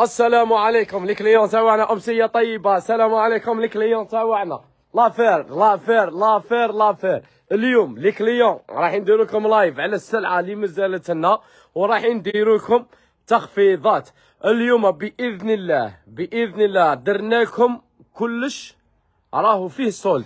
السلام عليكم كليون تاوعنا امسيه طيبه السلام عليكم لا فير لافير لافير لافير لافير اليوم لي كليون راح ندير لكم لايف على السلعه اللي مازالت لنا وراح ندير لكم تخفيضات اليوم باذن الله باذن الله درناكم كلش راهو فيه سولد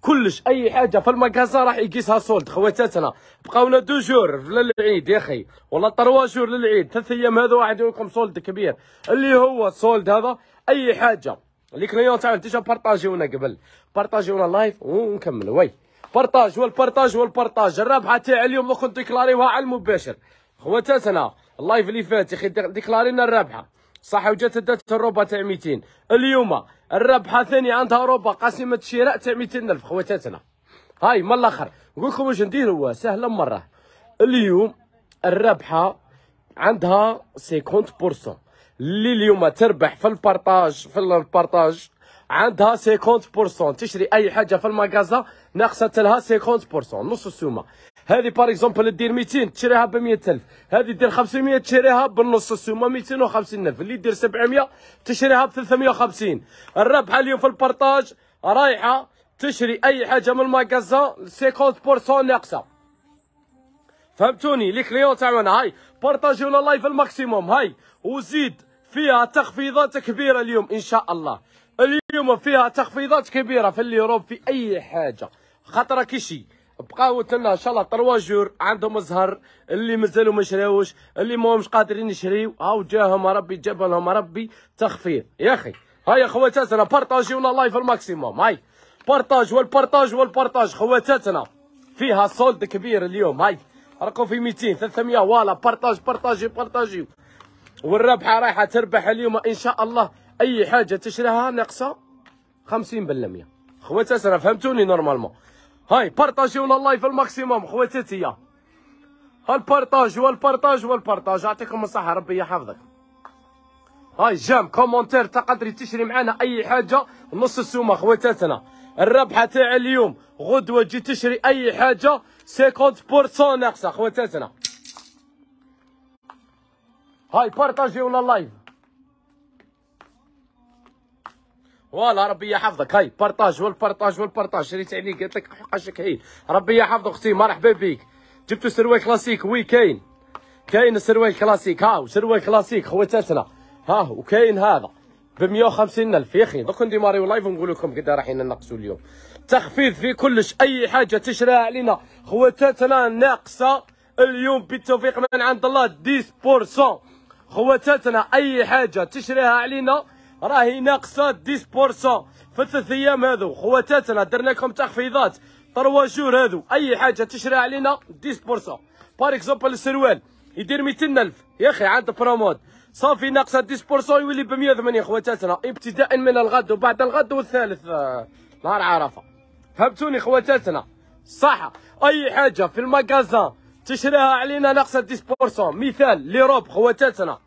كلش اي حاجه في المكاسه راح يقيسها سولد خواتاتنا بقاونا دو جور للعيد يا اخي والله تروا جور للعيد ثلاث ايام هذا واحد يقولكم سولد كبير اللي هو سولد هذا اي حاجه لي كريون تاعو ديجا بارطاجيونا قبل بارطاجيونا لايف ونكمل وي بارطاج والبارطاج والبارطاج الرابحه تاع اليوم دوك ديكلاريوها على المباشر خواتاتنا اللايف اللي فات يا اخي ديكلارينا الرابحه صح وجددت الروبا تاع 200 اليوم الربحه ثاني عندها روبا قاسمة شراء تاع 200000 خواتاتنا هاي من الاخر نقول لكم واش ندير هو سهله مره اليوم الربحه عندها 50% اللي اليوم تربح في البارطاج في البارطاج عندها 50% تشري اي حاجه في المغازه ناقصه لها 50% نص السومه هذه باغ اكزومبل دير 200 تشريها ب 100000 هذه دير 500 تشريها بالنص السومه 250000 اللي دير 700 تشريها ب 350 الرابحه اليوم في البارطاج رايحه تشري اي حاجه من الماكازا 50% ناقصه فهمتوني لي كليون تاعنا هاي بارطاجيو لنا لايف الماكسيموم هاي وزيد فيها تخفيضات كبيره اليوم ان شاء الله اليوم فيها تخفيضات كبيره في اليوروب في اي حاجه خطره كشي بقاو تلنا ان شاء الله 3 جور عندهم الزهر اللي مازالوا ما شراوش اللي ما همش قادرين يشريو هاو جاهم ربي جاب لهم ربي تخفيض يا اخي هاي خواتاتنا بارطاجيونا لايف الماكسيموم هاي بارطاج والبارطاج والبارطاج خواتاتنا فيها سولد كبير اليوم هاي رقم في 200 300 فوالا بارطاج بارطاجي بارطاجيو والربحه رايحه تربح اليوم ان شاء الله اي حاجه تشراها ناقصه 50 خواتاتنا فهمتوني نورمالمون هاي بارطاجيو اللايف الماكسيموم خواتاتي البارطاج والبارطاج والبارطاج يعطيكم الصحة ربي يحفظك هاي جام كومونتير تقدري تشري معنا اي حاجة نص السومة خواتاتنا الربحة تاع اليوم غدوة تجي تشري اي حاجة 50% ناقصة خواتاتنا هاي بارطاجيو اللايف فوالا ربي يحفظك هاي بارطاج والبارطاج والبارطاج شريت عليك قالت لك حقاشك هين ربي يحفظك اختي مرحبا بك جبتو سروال كلاسيك وي كاين كاين سروال كلاسيك هاو سروال كلاسيك خواتاتنا ها وكاين هذا ب 150 الف يا اخي دوك نديماريو لايف ونقول لكم قد رايحين ننقصوا اليوم تخفيض في كلش اي حاجه تشرى علينا خواتاتنا ناقصه اليوم بالتوفيق من عند الله 10% خواتاتنا اي حاجه تشريها علينا راهي ناقصه 10% في ثلاث ايام هذو خواتاتنا درنا لكم تخفيضات تروا جور هذو اي حاجه تشرى علينا 10% بار اكزومبل السروال يدير 200000 يا اخي عاد برومود صافي ناقصه 10% يولي ب 108 خواتاتنا ابتداء من الغد وبعد الغد والثالث نهار عرفه فهمتوني خواتاتنا صح اي حاجه في المكازان تشريها علينا ناقصه 10% مثال روب خواتاتنا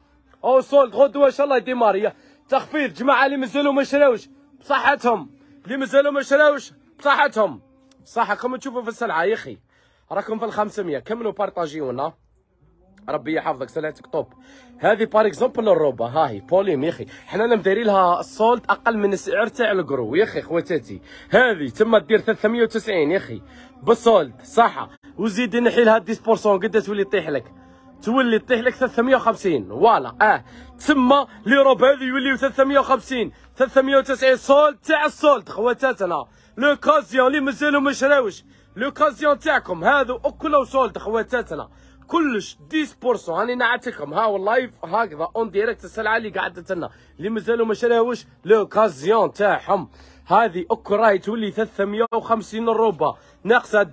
او oh, سولد غدوه ان شاء الله ديماريا تخفيض جماعه اللي مازالوا ما شراوش بصحتهم اللي مازالوا ما شراوش بصحتهم كما تشوفوا في السلعه يا اخي راكم في ال 500 كملوا بارطاجيونا ربي يحفظك سلعتك طوب هذه بار اكزومبل الروبا هاي بوليم يا اخي حنا مدايرين لها الصولد اقل من السعر تاع الكرو يا اخي خواتاتي هذه تما دير 390 يا اخي بالصولد صح وزيد نحيلها 10% قد تولي طيح لك تولي طيح لك 350 فوالا اه تما لي روب هذه يوليو 350 390 سولد تاع السولد خواتاتنا لو كازيون اللي مازالو ما شراوش لو كازيون تاعكم هادو اكلوا سولد خواتاتنا كلش 10% هاني نعطيكم ها واللايف هكذا اون ديريكت السلعه اللي قعدت لنا اللي مازالوا ما شراوش لو كازيون تاعهم هذه اكل راهي تولي 350 روبا ناقصه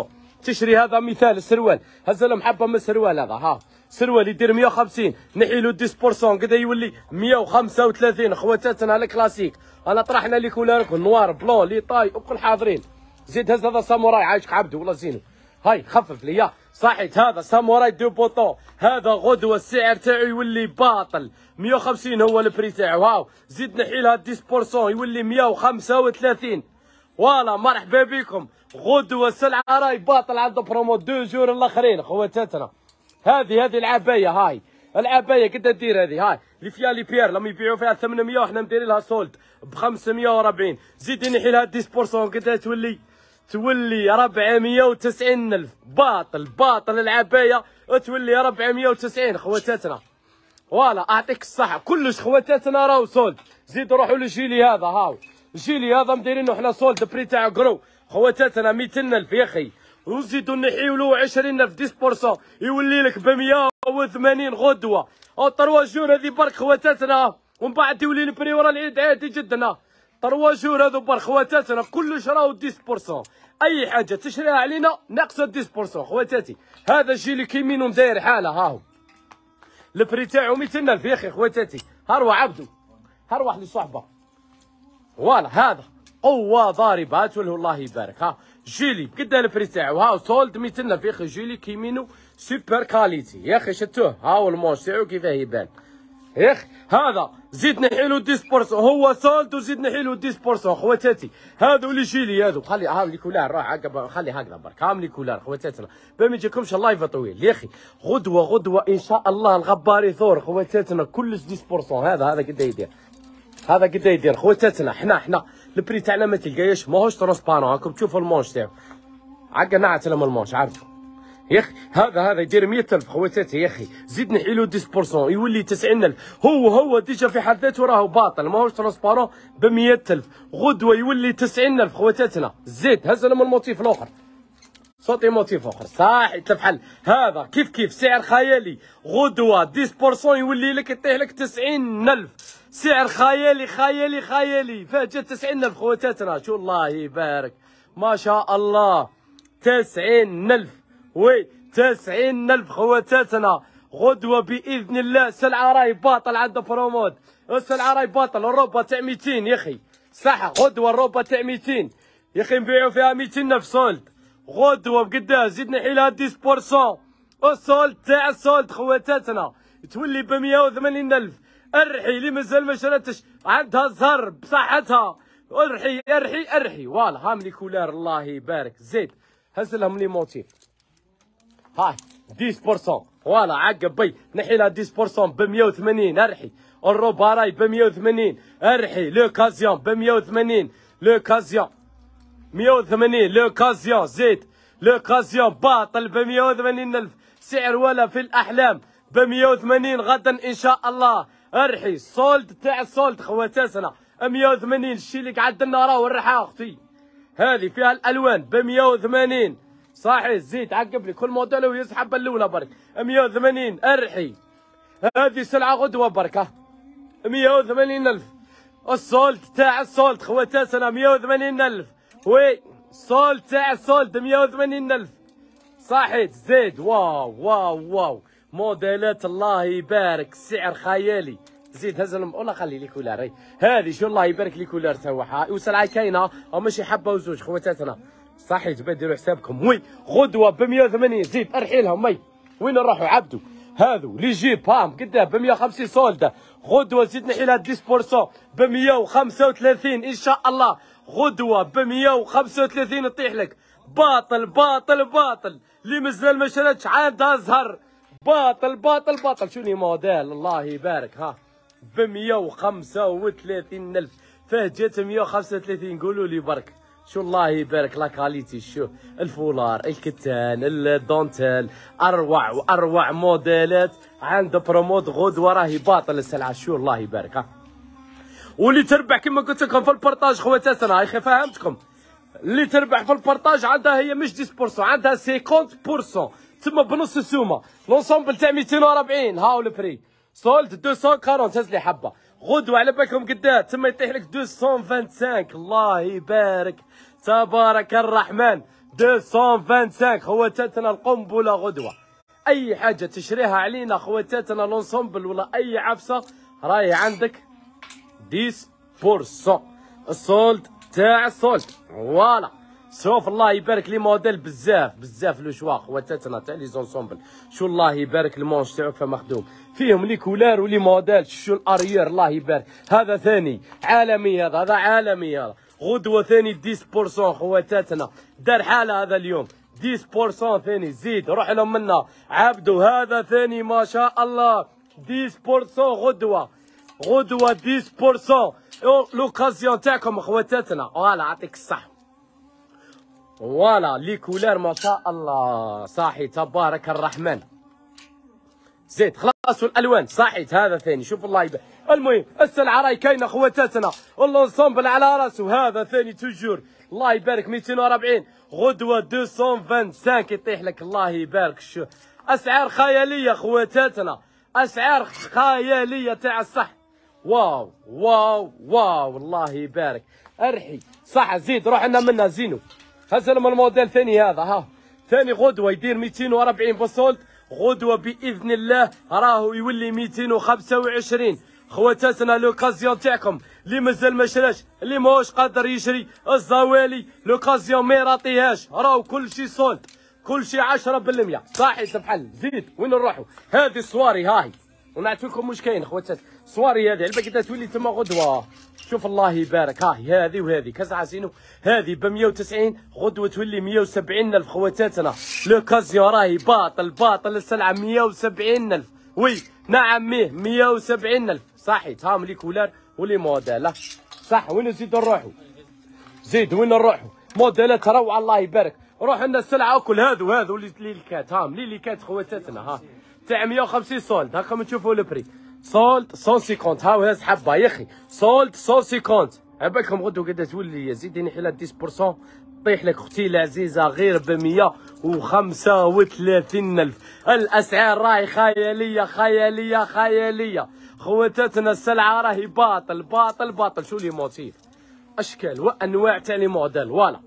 10% تشري هذا مثال السروال لهم حبه من السروال هذا ها سروال يدير 150 نحي له 10% قد يولي 135 خواتاتنا على الكلاسيك انا طرحنا لك ولا نوار بلون لي طاي وكل حاضرين زيد هز هذا ساموراي عايشك عبده والله زين هاي خفف لي صحيت هذا ساموراي دو بوطو هذا غدوه السعر تاعو يولي باطل 150 هو البري تاعو هاو زيد نحيلها 10% يولي 135 فوالا مرحبا بكم غدوه سلعه راهي باطل عنده برومو دو جور الاخرين خواتاتنا هذه هذه العبايه هاي العبايه قد دير هذه هاي اللي فيها لي بيير لما يبيعوا فيها 800 وحنا مديرين لها سولد ب 540 زيد نحيلها 10% قد تولي تولي 490 الف باطل باطل العبايه تولي 490 خواتاتنا فوالا اعطيك الصحه كلش خواتاتنا راهو سولد زيد روحوا لجيلي هذا هاو جيلي هذا مديرينه حنا سولد بري تاع كرو خواتاتنا 200 الف يا اخي ونزيدو نحيولو 20 الف 10% يولي لك ب 180 غدوه او تروا جور هذه برك خواتاتنا ومن بعد يولي البري ورا العيد عادي جدنا تروا جور هذو برك خواتاتنا كلش راهو 10% اي حاجه تشريها علينا ناقصه 10% خواتاتي هذا الجيل اللي كيمينهم داير حاله هاو البري تاعو 200 الف يا اخي خواتاتي هاروا عبدو هاروا واحد لصاحبه فوالا هذا قوه ضاربات وله الله يبارك ها جيلي بقدا البري تاعو ها سولد في خي جيلي كيمينو سوبر كاليتي يا اخي شتوه ها المونش تاعو كيفاه يبان يا اخي هذا زيدنا حيلو ديسبورسو هو سولد وزيدنا حيلو ديسبورسو خواتاتي هادو اللي جيلي هادو خلي ها لي كولار راه عقب خلي هكذا برك هام لي كولار خواتاتنا باش ما يجيكمش اللايف طويل يا اخي غدوه غدوه ان شاء الله الغبار يثور خواتاتنا كلش ديسبورسو هذا هذا قد يدير هذا قد يدير خواتاتنا حنا حنا البري تاعنا ما تلقايش ماهوش ترونسبارون هاكم تشوفوا المونش تاعو عقا نعت لهم المونش عارفوا يا اخي هذا هذا يدير 100000 خواتاتي يا اخي زيد نحيلو 10% يولي 90000 هو هو ديجا في حد ذاته راهو باطل ماهوش ترونسبارون ب 100000 غدوه يولي 90000 خواتاتنا زيد هز لهم الموتيف الاخر صوتي ايموتيف اخر صح بحال هذا كيف كيف سعر خيالي غدوه 10% يولي لك يطيح لك 90000 سعر خيالي خيالي خيالي فجاه 90000 خواتاتنا شو الله يبارك ما شاء الله 90000 وي 90000 خواتاتنا غدوه باذن الله سلعه راهي باطل عند برومود السلعه راهي باطل الروبه تاع 200 يا اخي صح غدوه الروبه تاع 200 يا اخي نبيعوا فيها 200 نفس سولد غدوه بقداش جيت نحيلها 10% السولد تاع السولد خواتاتنا تولي ب 180 ألف ارحي اللي مازال ما شراتش عندها زهر بصحتها ارحي ارحي ارحي فوالا هام لي كولار الله يبارك زيد هز لهم لي موتيف هاي 10% فوالا عقب بي نحي لها 10% ب 180 ارحي الروباراي ب 180 ارحي لوكازيون ب 180 لوكازيون 180 لوكازيون زيد لوكازيون باطل ب 180 الف سعر ولا في الاحلام ب 180 غدا ان شاء الله ارحي سولد تاع السولد خواتاتنا 180 الشيء اللي قعد لنا راه ورحها اختي هذه فيها الالوان ب 180 صحيح زيد عقب لي كل موديل ويسحب الاولى برك 180 ارحي هذه سلعه غدوه بركه 180 الف السولت تاع السولت خواتاتنا 180 الف وي سول تاع سولد 180000 صحيت زيد واو واو واو موديلات الله يبارك سعر خيالي زيد هز ولا خلي لي كولار هذه شو الله يبارك لي كولار تاعها وسلعه كاينه ماشي حبه وزوج خواتاتنا صحيت بديروا حسابكم وي غدوه ب 180 زيد ارحيلهم مي وين نروحوا عبدو هذو لي جيب هام قداه ب 150 سولده غدوه زدنا الى 10% ب 135 ان شاء الله غدوه ب 135 نطيح لك باطل باطل باطل اللي مازال ما شراتش عندها زهر باطل باطل باطل شنو موديل الله يبارك ها ب 135 الف فاه 135 قولوا لي برك شو الله يبارك لا كاليتي شو الفولار الكتان الدونتيل اروع واروع موديلات عند برومود غدوه راهي باطل السلعه شو الله يبارك ها واللي تربح كما قلت لكم في البارطاج خواتاتنا هاي فهمتكم اللي تربح في البارطاج عندها هي مش 10% عندها 50% تما بنص السومه لونسومبل تاع 240 هاو البري سولد 240 هز لي حبه غدوه على بالكم قداه تما يطيح لك 225 الله يبارك تبارك الرحمن 225 خواتاتنا القنبله غدوه اي حاجه تشريها علينا خواتاتنا لونسومبل ولا اي عفسه راهي عندك 10% السولد تاع السولد فوالا شوف الله يبارك لي موديل بزاف بزاف لو شوا خواتاتنا تاع لي زونسومبل شو الله يبارك المونش تاعو فمخدوم فيهم لي كولار ولي موديل شو الاريير الله يبارك هذا ثاني عالمي هذا هذا عالمي هذا غدوه ثاني 10% خواتاتنا دار حال هذا اليوم 10% ثاني زيد روح لهم منا عبدو هذا ثاني ما شاء الله 10% غدوه غدوه 10% لوكازيون تاعكم خواتاتنا فوالا عطيك الصح فوالا لي كولار ما شاء الله صاحي تبارك الرحمن زيد خلاص الالوان صاحي هذا ثاني شوف الله يبارك المهم السلعه راهي كاينه خواتاتنا اللونسومبل على راسو هذا ثاني توجور الله يبارك 240 غدوه 225 يطيح لك الله يبارك الشو اسعار خياليه خواتاتنا اسعار خياليه تاع الصح واو واو واو الله يبارك ارحي صح زيد روح لنا منها زينو هزل من الموديل ثاني هذا ها ثاني غدوه يدير 240 بسولت غدوه باذن الله راهو يولي 225 خواتاتنا لوكازيون تاعكم اللي مازال ما شراش اللي ماهوش قادر يشري الزوالي لوكازيون ما يراطيهاش راهو كلشي سولد كلشي 10% صاحي تفحل زيد وين نروحوا هذه الصواري هاي ونعرف لكم كاين خواتات الصواري هذه علبه كي تولي تما غدوه شوف الله يبارك هاي هذه وهذه كاس عاسينو هذه ب 190 غدوه تولي 170 الف خواتاتنا لوكازيون راهي باطل باطل السلعه 170 الف وي نعم ميه 170 الف صحي تهام لي كولار ولي موديل صح وين نزيدو نروحو زيد وين نروحو موديلات روعه الله يبارك روح لنا السلعه وكل هذو هذو اللي كات هام لي كات خواتاتنا ها تاع 150 سولد هاكم تشوفوا البري سولد 150 هاو هاز حبه يا اخي سولد 150 عبالكم غدو قد تولي زيديني حلا 10% طيح لك اختي العزيزه غير ب 135 الف الاسعار راهي خياليه خياليه خياليه خوتتنا السلعه راهي باطل باطل باطل شو لي موتيف اشكال وانواع تاع لي موديل فوالا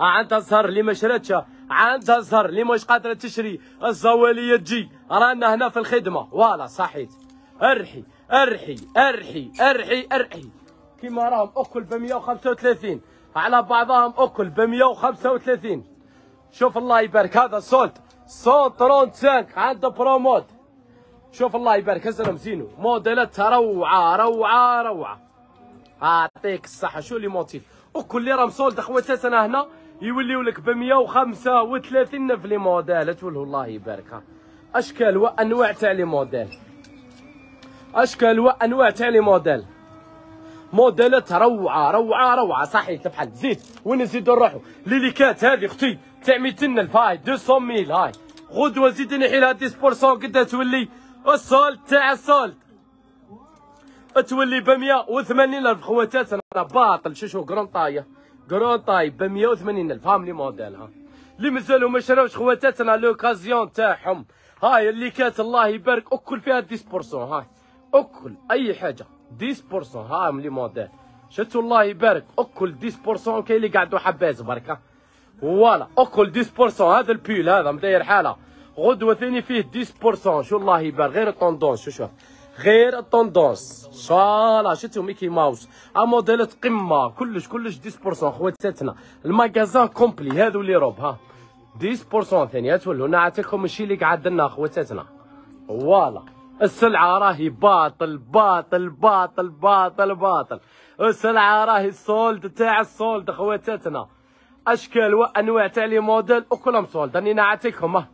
عندها الزهر اللي ما شراتش عندها الزهر اللي مش قادره تشري الزواليه تجي رانا هنا في الخدمه فوالا صحيت ارحي ارحي ارحي ارحي ارحي كيما راهم اكل ب 135 على بعضهم اكل ب 135 شوف الله يبارك هذا سولت 135 عنده بروموت شوف الله يبارك هسه مسينو موديلات روعه روعه روعه اعطيك الصحه شو لي موتيف وكل راه مسولد خوات انا هنا يوليو لك ب 135 في لي موديل تولو الله يبارك اشكال وانواع تاع لي موديل اشكال وانواع تاع لي موديل موديلات روعه روعه روعه صحيح بحال زيد وين نزيدو نروحو ليليكات هذه اختي تاع 200 الف هاي 200 ميل هاي غدوه حيل هاد 10% قدها تولي السولت تاع السولت تولي ب 180 الف خواتات انا باطل شو كرون طايه كرون طاي ب 180 الف لي موديل ها اللي مازالوا ما شراوش خواتاتنا لوكازيون تاعهم هاي اللي كانت الله يبارك اكل فيها 10% هاي اكل اي حاجه 10% هاي ملي موديل شفتوا الله يبارك اكل 10% كاين اللي قاعدوا حباز بركه فوالا اكل 10% هذا البيل هذا مداير حاله غدوه ثاني فيه 10% شو الله يبار غير الطوندونس شو شو غير الطوندونس شالا شفتوا ميكي ماوس موديلات قمه كلش كلش 10% خواتاتنا الماكازان كومبلي هذو اللي روب ها 10% ثاني تولوا نعطيكم الشيء اللي اللي قعدنا خواتاتنا فوالا السلعه راهي باطل باطل باطل باطل باطل السلعه راهي السولد تاع السولد خواتاتنا اشكال وانواع تاع لي موديل وكلهم سولد راني نعطيكم ها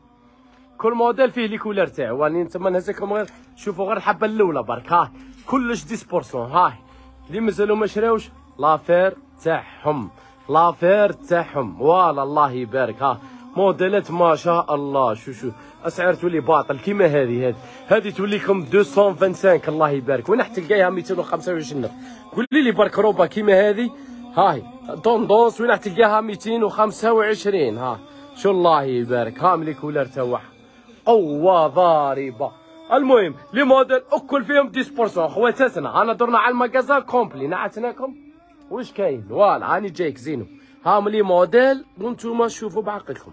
كل موديل فيه لي كولر تاعو راني تما نهزكم غير شوفوا غير الحبه الاولى برك ها كلش 10% هاي اللي مازالوا ما شراوش لافير تاعهم لافير تاعهم والا الله يبارك ها موديلات ما شاء الله شو شو اسعار تولي باطل كيما هذه هذه هذه توليكم 225 الله يبارك وين تلقايها 225 قولي لي برك روبا كيما هذه هاي طوندونس وين تلقاها 225 ها شو الله يبارك هاملي كولر تاعها قوة ضاربة المهم لي موديل اكل فيهم 10% خواتاتنا انا درنا على المكازا كومبلي نعتناكم واش كاين فوالا هاني جايك زينو هام لي موديل وانتوما شوفوا بعقلكم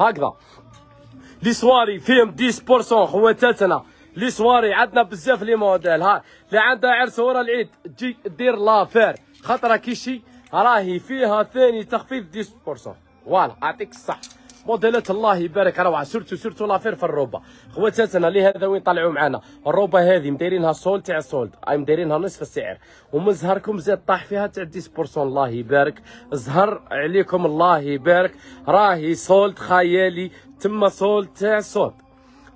هكذا لي سواري فيهم 10% خواتاتنا لي سواري عندنا بزاف لي موديل ها اللي عندها عرس ورا العيد تجي دير لافير خطره كيشي راهي فيها ثاني تخفيض 10% فوالا اعطيك الصح موديلات الله يبارك روعه سرتو سورتو لافير في الروبا خواتاتنا اللي هذا وين طلعوا معنا الروبا هذه مدايرينها سول تاع سولد اي مدايرينها نصف السعر ومزهركم زاد طاح فيها تاع 10% الله يبارك زهر عليكم الله يبارك راهي سولد خيالي تما سولد تاع سولد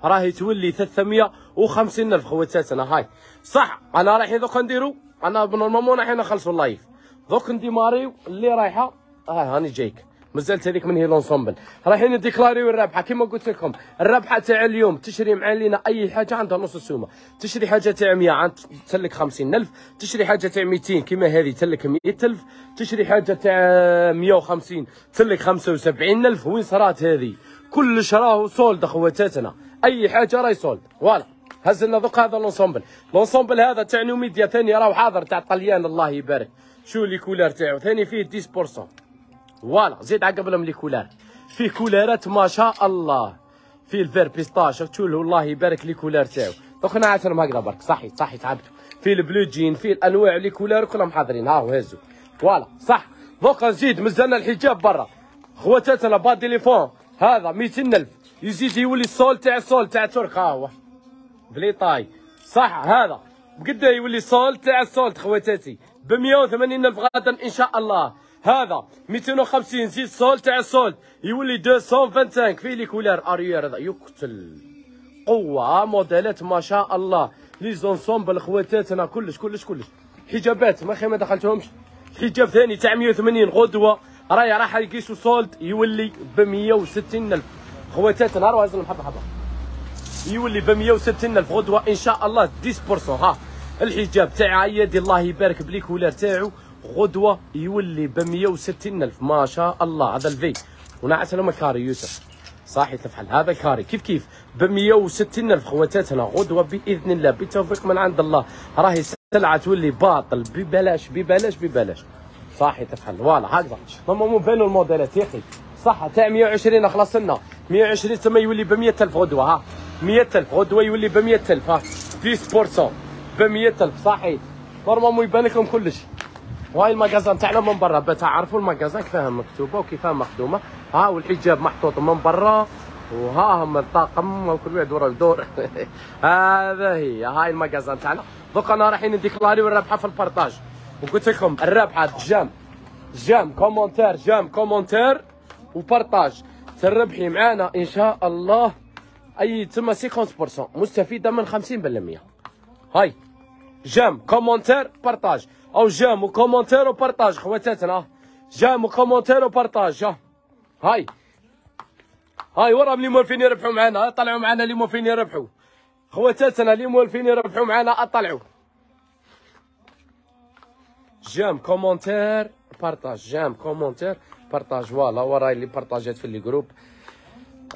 راهي تولي 350 الف خواتاتنا هاي صح انا رايح دوك نديرو انا نورمالمون رايحين نخلصوا اللايف دوك نديماريو اللي رايحه ها هاني جايك مازالت هذيك من هي لونسومبل رايحين نديكلاريو الرابحه كما قلت لكم الرابحه تاع اليوم تشري مع لينا اي حاجه عندها نص السومه تشري حاجه تاع 100 عند تسلك 50000 تشري حاجه تاع 200 كما هذه تسلك 100000 تشري حاجه تاع 150 تسلك 75000 وين صرات هذه كلش راهو سولد اخواتاتنا اي حاجه راهي سولد فوالا هز لنا ذوق هذا لونسومبل لونسومبل هذا تاع نوميديا ثاني راهو حاضر تاع طليان الله يبارك شو لي كولار تاعو ثاني فيه 10% فوالا زيد عقبلهم لي كولار فيه كولارات ما شاء الله فيه الفير بيستاش له الله يبارك لي كولار تاعو دوك انا عاثرهم هكذا برك صحي صحي تعبتو فيه البلو جين فيه الانواع لي كولار كلهم حاضرين هاو هزو فوالا صح دوك نزيد مزلنا الحجاب برا خواتاتنا با تيليفون هذا 200000 يزيد يولي الصول تاع الصول تاع ترك ها هو بلي طاي صح هذا بقدا يولي الصول تاع الصول خواتاتي ب 180000 غدا ان شاء الله هذا 250 زيد سول تاع السولد يولي 225 فيه لي كولار اريير هذا يقتل قوه موديلات ما شاء الله لي زونسومبل خواتاتنا كلش كلش كلش حجابات ما ما دخلتهمش حجاب ثاني تاع 180 غدوه راهي راح يقيسو سولد يولي ب 160 الف خواتاتنا راهو هزلهم حبه حبه يولي ب 160 الف غدوه ان شاء الله 10% ها الحجاب تاع يدي الله يبارك بليك ولار تاعو غدوه يولي ب 160 الف ما شاء الله هذا الفي ونعس لما كاري يوسف صح تفعل هذا كاري كيف كيف ب 160 الف خواتاتنا غدوه باذن الله بتوفيق من عند الله راهي سلعه تولي باطل ببلاش ببلاش ببلاش صح تفعل فوالا هكذا هما مو بانوا الموديلات يا اخي صح تاع 120 خلاص لنا 120 تما يولي ب 100000 غدوه ها 100000 غدوه يولي ب 100000 ها 10% ب 100000 صحيح نورمالمون يبان لكم كلش وهاي المقازن نتاعنا من برا بتعرفوا المقازن كيفاه مكتوبه وكيفاه مخدومه ها والحجاب محطوط من برا وها هم الطاقم وكل واحد ورا الدور هذا هي هاي المقازن نتاعنا دوك انا رايحين لاري والربحه في البارطاج وقلت لكم الرابحه جام جام كومونتير جام كومونتير وبارطاج تربحي معانا ان شاء الله اي تما 50% مستفيده من 50% هاي جام كومنتير بارطاج او جام وكومنتير وبارطاج خواتاتنا جام وكومنتير وبارطاج هاي هاي وراهم اللي موالفين يربحوا معنا طلعوا معنا اللي موالفين يربحوا خواتاتنا اللي موالفين يربحوا معنا اطلعوا جام كومنتير بارطاج جام كومنتير بارطاج فوالا وراي اللي بارطاجات في الجروب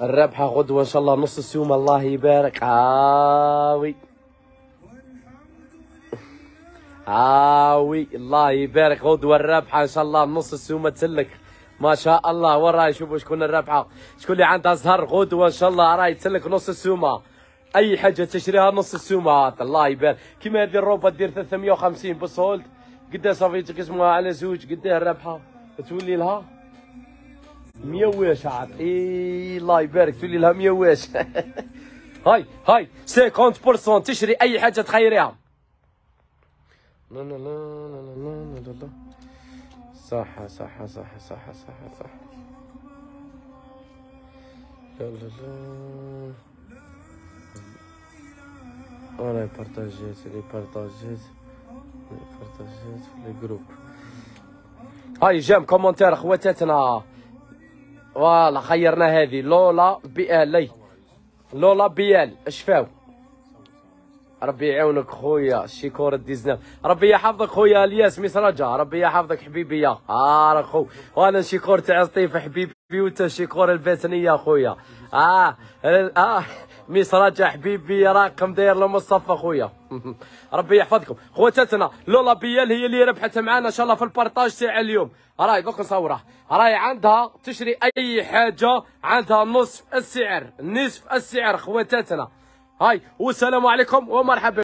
الرابحه غدوه ان شاء الله نص السومه الله يبارك عاوي آه، عاوي الله يبارك غدوة والربحة إن شاء الله نص السومة تسلك ما شاء الله وراي شوفوا شكون الربحة شكون اللي عندها زهر غدوة إن شاء الله راي تسلك نص السومة أي حاجة تشريها نص السومة الله يبارك كيما هذه الروبة دير 350 بسهولة قداه صافي تقسموها على زوج قداه الربحة تولي لها 100 واش عاد اي الله يبارك تولي لها 100 واش هاي هاي 50% تشري اي حاجه تخيريها لا لا لا لا لا لا لا صح صح صح صح صح صح لا لا لا وراي بارطاجيت لي بارطاجيت لي بارطاجيت في لي جروب هاي جام كومونتير خواتاتنا فوالا خيرنا هذه لولا بي ال لولا بيال اشفاو ربي يعاونك خويا شيكور الديزناف ربي يحفظك خويا الياس مسرجة ربي يحفظك حبيبي يا اه خو وانا شيكور تاع لطيف حبيبي وانت شيكور الباتنيه خويا اه اه مسرجة حبيبي راكم داير لمصطفى خويا ربي يحفظكم خواتاتنا لولا بيال هي اللي ربحت معانا ان شاء الله في البارطاج تاع اليوم راي دوك نصوره راي عندها تشري اي حاجه عندها نصف السعر نصف السعر خواتاتنا هاي والسلام عليكم ومرحبا